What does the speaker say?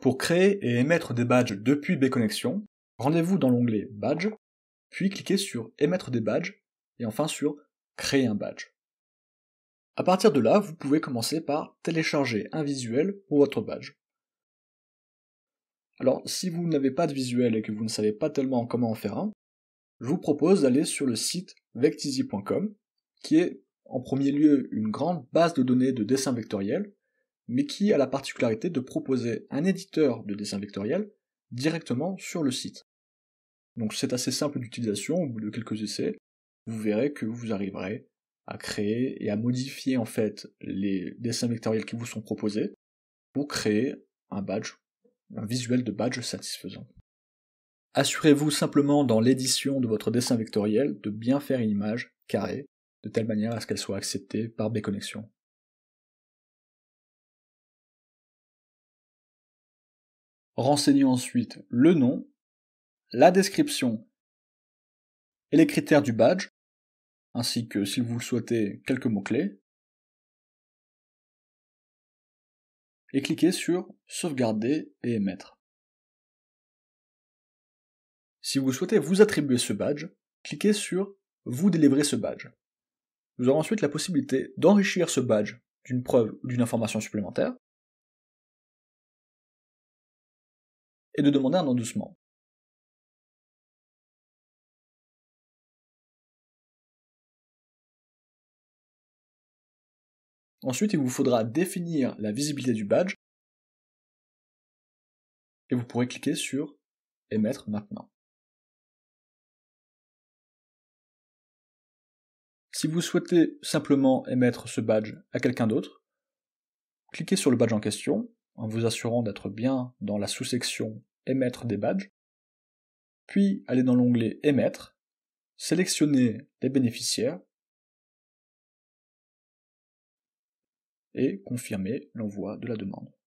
Pour créer et émettre des badges depuis Bconnexion, rendez-vous dans l'onglet Badge, puis cliquez sur Émettre des badges et enfin sur Créer un badge. À partir de là, vous pouvez commencer par télécharger un visuel pour votre badge. Alors, si vous n'avez pas de visuel et que vous ne savez pas tellement comment en faire un, je vous propose d'aller sur le site VectEasy.com, qui est en premier lieu une grande base de données de dessins vectoriels, mais qui a la particularité de proposer un éditeur de dessin vectoriels directement sur le site. Donc c'est assez simple d'utilisation, au bout de quelques essais, vous verrez que vous arriverez à créer et à modifier en fait les dessins vectoriels qui vous sont proposés pour créer un badge, un visuel de badge satisfaisant. Assurez-vous simplement dans l'édition de votre dessin vectoriel de bien faire une image carrée, de telle manière à ce qu'elle soit acceptée par Bconnexion. Renseignez ensuite le nom, la description et les critères du badge, ainsi que, si vous le souhaitez, quelques mots-clés. Et cliquez sur Sauvegarder et émettre. Si vous souhaitez vous attribuer ce badge, cliquez sur Vous délivrer ce badge. Vous aurez ensuite la possibilité d'enrichir ce badge d'une preuve ou d'une information supplémentaire, et de demander un endoucement. Ensuite, il vous faudra définir la visibilité du badge et vous pourrez cliquer sur Émettre maintenant. Si vous souhaitez simplement émettre ce badge à quelqu'un d'autre, cliquez sur le badge en question en vous assurant d'être bien dans la sous-section Émettre des badges, puis allez dans l'onglet Émettre, sélectionnez les bénéficiaires et confirmez l'envoi de la demande.